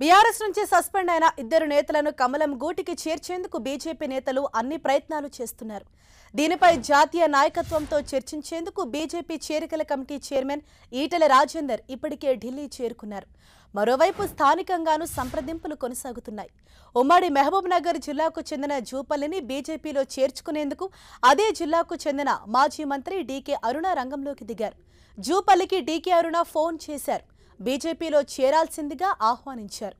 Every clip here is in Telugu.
బీఆర్ఎస్ నుంచి సస్పెండ్ అయిన ఇద్దరు నేతలను కమలం గూటికి చేర్చేందుకు బీజేపీ నేతలు అన్ని ప్రయత్నాలు చేస్తున్నారు దీనిపై జాతీయ నాయకత్వంతో చర్చించేందుకు బీజేపీ చేరికల కమిటీ చైర్మన్ ఈటెల రాజేందర్ ఇప్పటికే ఢిల్లీ చేరుకున్నారు మరోవైపు స్థానికంగానూ సంప్రదింపులు కొనసాగుతున్నాయి ఉమ్మడి మహబూబ్ నగర్ జిల్లాకు చెందిన జూపల్లిని బీజేపీలో చేర్చుకునేందుకు అదే జిల్లాకు చెందిన మాజీ మంత్రి డీకే అరుణ రంగంలోకి దిగారు జూపల్లికి డీకే అరుణ ఫోన్ చేశారు బీజేపీలో చేరాల్సిందిగా ఆహ్వానించారు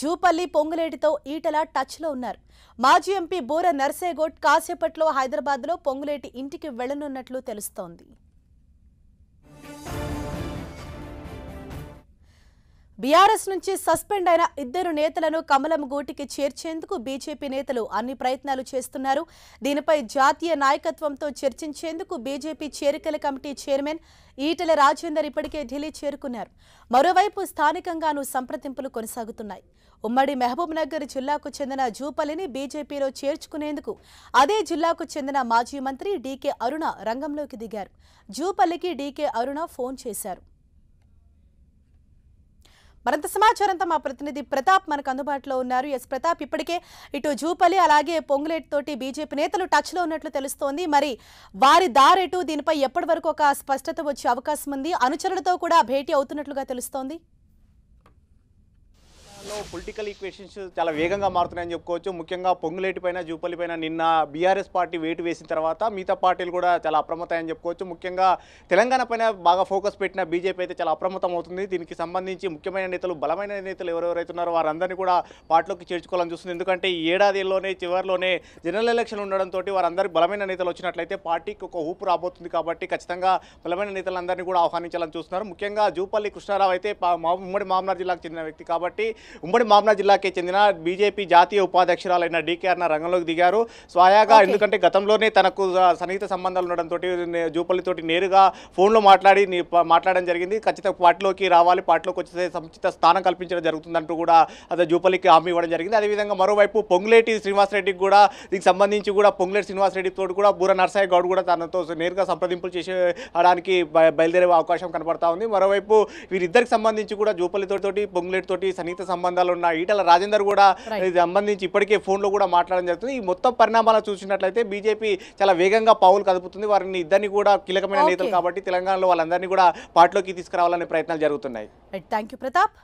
జూపల్లి పొంగులేటితో ఈటల టచ్లో ఉన్నారు మాజీ ఎంపీ బూర నర్సేగౌడ్ కాసేపట్లో హైదరాబాద్లో పొంగులేటి ఇంటికి వెళ్లనున్నట్లు తెలుస్తోంది బీఆర్ఎస్ నుంచి సస్పెండ్ అయిన ఇద్దరు నేతలను కమలం గూటికి చేర్చేందుకు బీజేపీ నేతలు అన్ని ప్రయత్నాలు చేస్తున్నారు దీనిపై జాతీయ నాయకత్వంతో చర్చించేందుకు బీజేపీ చేరికల కమిటీ చైర్మన్ ఈటల రాజేందర్ ఇప్పటికే ఢిల్లీ చేరుకున్నారు మరోవైపు స్థానికంగానూ సంప్రదింపులు కొనసాగుతున్నాయి ఉమ్మడి నగర్ జిల్లాకు చెందిన జూపల్లిని బీజేపీలో చేర్చుకునేందుకు అదే జిల్లాకు చెందిన మాజీ మంత్రి డీకే అరుణ రంగంలోకి దిగారు జూపల్లికి డీకే అరుణ ఫోన్ చేశారు మరింత సమాచారంతో మా ప్రతినిధి ప్రతాప్ మనకు అందుబాటులో ఉన్నారు ఎస్ ప్రతాప్ ఇప్పటికే ఇటు జూపలి అలాగే పొంగులేట్ తోటి బీజేపీ నేతలు టచ్లో ఉన్నట్లు తెలుస్తోంది మరి వారి దారెటు దీనిపై ఎప్పటి వరకు ఒక స్పష్టత వచ్చే అవకాశం ఉంది అనుచరులతో కూడా భేటీ అవుతున్నట్లుగా తెలుస్తోంది రాష్ట్రంలో పొలిటికల్ ఈక్వేషన్స్ చాలా వేగంగా మారుతున్నాయని చెప్పుకోవచ్చు ముఖ్యంగా పొంగులేటి పైన జూపల్లి పైన నిన్న బీఆర్ఎస్ పార్టీ వేటు వేసిన తర్వాత మిగతా పార్టీలు కూడా చాలా అప్రమత్తమని చెప్పుకోవచ్చు ముఖ్యంగా తెలంగాణ పైన బాగా ఫోకస్ పెట్టిన బీజేపీ అయితే చాలా అప్రమత్తం అవుతుంది దీనికి సంబంధించి ముఖ్యమైన నేతలు బలమైన నేతలు ఎవరెవరైతే ఉన్నారో వారందరినీ కూడా పార్టీలోకి చేర్చుకోవాలని చూస్తుంది ఎందుకంటే ఈ ఏడాదిలోనే చివరిలోనే జనరల్ ఎలక్షన్ ఉండడంతో వారందరికీ బలమైన నేతలు వచ్చినట్లయితే పార్టీకి ఒక ఊపు రాబోతుంది కాబట్టి ఖచ్చితంగా బలమైన నేతలందరినీ కూడా ఆహ్వానించాలని చూస్తున్నారు ముఖ్యంగా జూపల్లి కృష్ణారావు అయితే ఉమ్మడి మామనార్ జిల్లాకు చెందిన వ్యక్తి కాబట్టి ఉమ్మడి మామ్నా జిల్లాకే చెందిన బీజేపీ జాతీయ ఉపాధ్యక్షురాలైన అన్న రంగంలోకి దిగారు స్వయాగా ఎందుకంటే గతంలోనే తనకు సన్నిహిత సంబంధాలు ఉండడంతో జూపల్లితోటి నేరుగా ఫోన్లో మాట్లాడి మాట్లాడడం జరిగింది ఖచ్చితంగా పార్టీలోకి రావాలి పార్టీలోకి వచ్చే సముచిత స్థానం కల్పించడం జరుగుతుందంటూ కూడా అదే జూపల్లికి హామీ ఇవ్వడం జరిగింది అదేవిధంగా మరోవైపు పొంగులేటి శ్రీనివాసరెడ్డికి కూడా దీనికి సంబంధించి కూడా పొంగులేటి శ్రీనివాసరెడ్డితో తోటి కూడా బూర నరసాయి గౌడ్ కూడా తనతో నేరుగా సంప్రదింపులు చేసేయడానికి బయలుదేరే అవకాశం కనబడతా ఉంది మరోవైపు వీరిద్దరికి సంబంధించి కూడా జూపల్లితో పొంగులేటితోటి సన్నిహిత సంబంధం సంబంధాలు ఉన్న ఈటల రాజేందర్ కూడా సంబంధించి ఇప్పటికే ఫోన్ లో కూడా మాట్లాడడం జరుగుతుంది ఈ మొత్తం పరిణామాలు చూసినట్లయితే బీజేపీ చాలా వేగంగా పావులు కదుపుతుంది వారిని ఇద్దరిని కూడా కీలకమైన నేతలు కాబట్టి తెలంగాణలో వాళ్ళందరినీ కూడా పార్టీలోకి తీసుకురావాలనే ప్రయత్నాలు జరుగుతున్నాయి ప్రతాప్